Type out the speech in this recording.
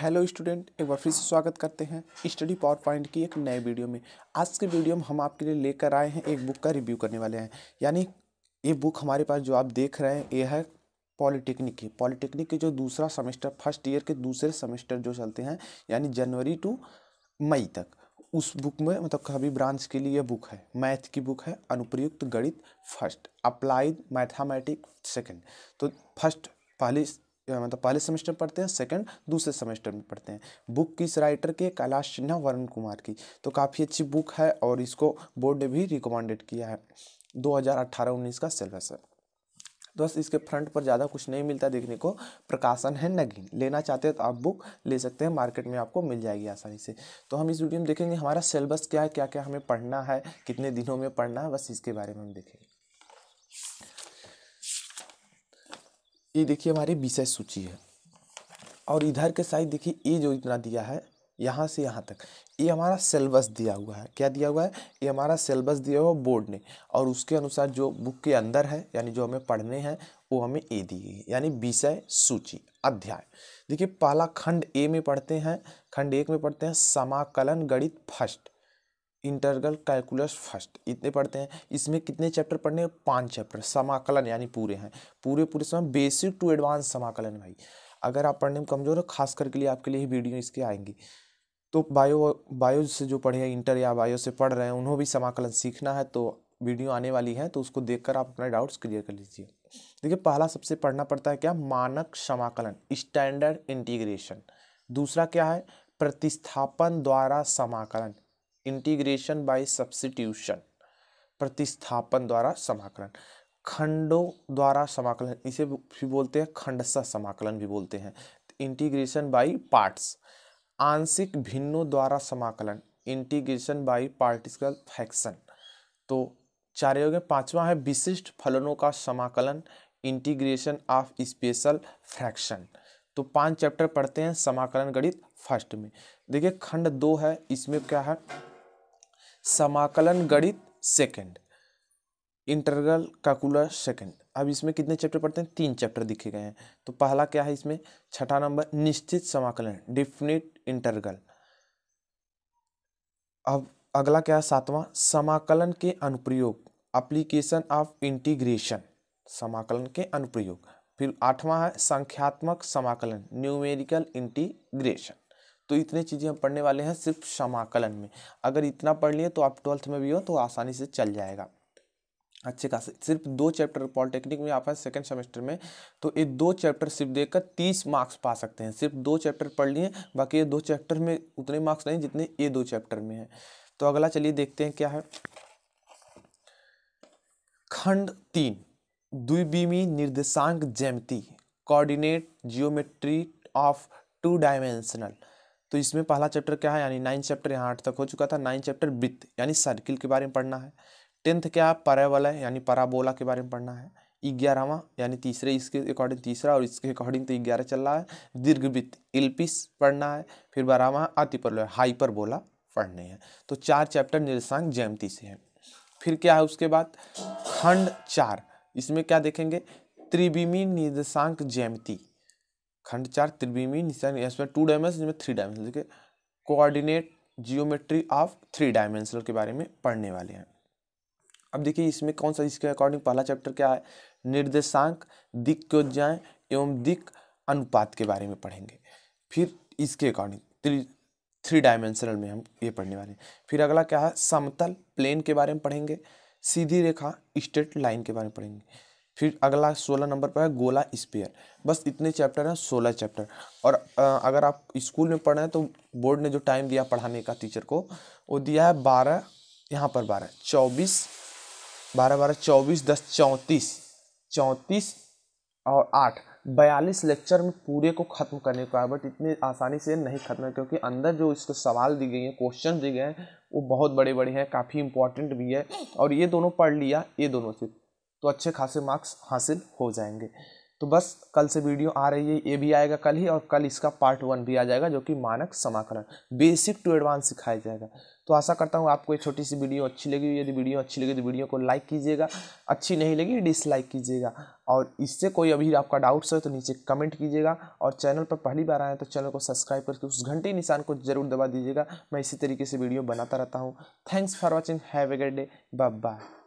hello student एक बार फिर से स्वागत करते हैं स्टडी पावर पॉइंट की एक नए वीडियो में आज के वीडियो में हम आपके लिए लेकर आए हैं एक बुक का रिव्यू करने वाले हैं यानी ये बुक हमारे पास जो आप देख रहे हैं ये है पॉलिटेक्निक की पॉलिटेक्निक के जो दूसरा सेमेस्टर फर्स्ट ईयर के दूसरे सेमेस्टर जो चलते हैं यानी जनवरी टू मई तक उस बुक में मतलब कभी ब्रांच के लिए बुक है मैथ की बुक है अनुप्रयुक्त गणित फर्स्ट अप्लाइड मैथामेटिक सेकेंड तो फर्स्ट पहले मतलब पहले सेमेस्टर में पढ़ते हैं सेकंड दूसरे सेमेस्टर में पढ़ते हैं बुक किस राइटर के कैलाश सिन्हा वरुण कुमार की तो काफ़ी अच्छी बुक है और इसको बोर्ड ने भी रिकमेंडेड किया है 2018-19 का सिलेबस है तो बस इसके फ्रंट पर ज़्यादा कुछ नहीं मिलता देखने को प्रकाशन है नगीन लेना चाहते हैं तो आप बुक ले सकते हैं मार्केट में आपको मिल जाएगी आसानी से तो हम इस वीडियो में देखेंगे हमारा सिलेबस क्या है क्या क्या हमें पढ़ना है कितने दिनों में पढ़ना है बस इसके बारे में हम देखेंगे ये देखिए हमारी विषय सूची है और इधर के साइड देखिए ये जो इतना दिया है यहाँ से यहाँ तक ये हमारा सिलेबस दिया हुआ है क्या दिया हुआ है ये हमारा सिलेबस दिया हुआ बोर्ड ने और उसके अनुसार जो बुक के अंदर है यानी जो हमें पढ़ने हैं वो हमें ए दी गई यानी विषय सूची अध्याय देखिए पहला खंड ए में पढ़ते हैं खंड एक में पढ़ते हैं समाकलन गणित फर्स्ट इंटरगल कैलकुलस फर्स्ट इतने पढ़ते हैं इसमें कितने चैप्टर पढ़ने हैं पाँच चैप्टर समाकलन यानी पूरे हैं पूरे पूरे समय बेसिक टू एडवांस समाकलन भाई अगर आप पढ़ने में कमज़ोर हो खास करके लिए आपके लिए ही वीडियो इसके आएंगी तो बायो बायो से जो पढ़े इंटर या बायो से पढ़ रहे हैं उन्होंने भी समाकलन सीखना है तो वीडियो आने वाली है तो उसको देख आप अपने डाउट्स क्लियर कर लीजिए देखिए पहला सबसे पढ़ना पड़ता है क्या मानक समाकलन स्टैंडर्ड इंटीग्रेशन दूसरा क्या है प्रतिस्थापन द्वारा समाकलन इंटीग्रेशन बाय सब्सिट्यूशन प्रतिस्थापन द्वारा समाकलन खंडों द्वारा समाकलन इसे भी बोलते हैं खंडसा समाकलन भी बोलते हैं इंटीग्रेशन बाय पार्ट्स आंशिक भिन्नों द्वारा समाकलन इंटीग्रेशन बाय पार्टिकल फ्रैक्शन तो चार योग पांचवा है विशिष्ट फलनों का समाकलन इंटीग्रेशन ऑफ स्पेशल फ्रैक्शन तो पांच चैप्टर पढ़ते हैं समाकलन गणित फर्स्ट में देखिए खंड दो है इसमें क्या है समाकलन गणित सेकंड इंटरगल काकुलर सेकंड अब इसमें कितने चैप्टर पढ़ते हैं तीन चैप्टर दिखे गए हैं तो पहला क्या है इसमें छठा नंबर निश्चित समाकलन डिफिनिट इंटरगल अब अगला क्या है सातवां समाकलन के अनुप्रयोग अप्लीकेशन ऑफ इंटीग्रेशन समाकलन के अनुप्रयोग फिर आठवां है संख्यात्मक समाकलन न्यूमेरिकल इंटीग्रेशन तो इतने चीज़ें हम पढ़ने वाले हैं सिर्फ समाकलन में अगर इतना पढ़ लिए तो आप ट्वेल्थ में भी हो तो आसानी से चल जाएगा अच्छे खासे सिर्फ दो चैप्टर पॉलिटेक्निक में आप हैं सेकेंड सेमेस्टर में तो ये दो चैप्टर सिर्फ देखकर तीस मार्क्स पा सकते हैं सिर्फ दो चैप्टर पढ़ लिए बाकी ये दो चैप्टर में उतने मार्क्स नहीं जितने ये दो चैप्टर में हैं तो अगला चलिए देखते हैं क्या है खंड तीन द्विबीमी निर्देशांक जैमती coordinate geometry of two dimensional तो इसमें पहला चैप्टर क्या है यानी नाइन चैप्टर यहाँ आठ तक हो चुका था नाइन चैप्टर वित्त यानी सर्किल के बारे में पढ़ना है टेंथ क्या है पर्यावलय यानी पराबोला के बारे में पढ़ना है ग्यारहवा यानी तीसरे इसके अकॉर्डिंग तीसरा और इसके अकॉर्डिंग तो ग्यारह चल रहा है दीर्घ वित्त इल्पिस पढ़ना है फिर बारहवा हाइपर बोला पढ़ने हैं तो चार चैप्टर निर्देशांक जयंती से हैं फिर क्या है उसके बाद खंड चार इसमें क्या देखेंगे त्रिविमी निर्देशांक जैमती खंड चार त्रिविमी निशान इसमें टू डायमेंशन में थ्री डायमेंशन देखिए coordinate geometry of three dimensional के बारे में पढ़ने वाले हैं अब देखिए इसमें कौन सा इसके अकॉर्डिंग पहला चैप्टर क्या है निर्देशांक दिक कोज्याएँ एवं दिक अनुपात के बारे में पढ़ेंगे फिर इसके अकॉर्डिंग थ्री थ्री डायमेंशनल में हम ये पढ़ने वाले हैं फिर अगला क्या है समतल प्लेन के बारे में पढ़ेंगे सीधी रेखा स्ट्रेट लाइन के बारे में पढ़ेंगे फिर अगला सोलह नंबर पर है गोला स्पेयर बस इतने चैप्टर हैं सोलह चैप्टर और अगर आप स्कूल में पढ़ रहे हैं तो बोर्ड ने जो टाइम दिया पढ़ाने का टीचर को वो दिया है बारह यहाँ पर बारह चौबीस बारह बारह चौबीस दस चौंतीस चौंतीस और आठ बयालीस लेक्चर में पूरे को ख़त्म करने को है बट इतनी आसानी से नहीं खत्म है क्योंकि अंदर जो इसके सवाल दिए गए हैं क्वेश्चन दिए गए हैं वो बहुत बड़े बड़े हैं काफ़ी इंपॉर्टेंट भी है और ये दोनों पढ़ लिया ये दोनों से तो अच्छे खासे मार्क्स हासिल हो जाएंगे तो बस कल से वीडियो आ रही है ये भी आएगा कल ही और कल इसका पार्ट वन भी आ जाएगा जो कि मानक समाकलन बेसिक टू एडवांस सिखाया जाएगा तो आशा करता हूँ आपको ये छोटी सी वीडियो अच्छी लगी यदि वीडियो अच्छी लगी तो वीडियो को लाइक कीजिएगा अच्छी नहीं लगी डिसलाइक कीजिएगा और इससे कोई अभी आपका डाउट्स है तो नीचे कमेंट कीजिएगा और चैनल पर पहली बार आए तो चैनल को सब्सक्राइब करके उस घंटे निशान को जरूर दबा दीजिएगा मैं इसी तरीके से वीडियो बनाता रहता हूँ thanks for watching have a good day bye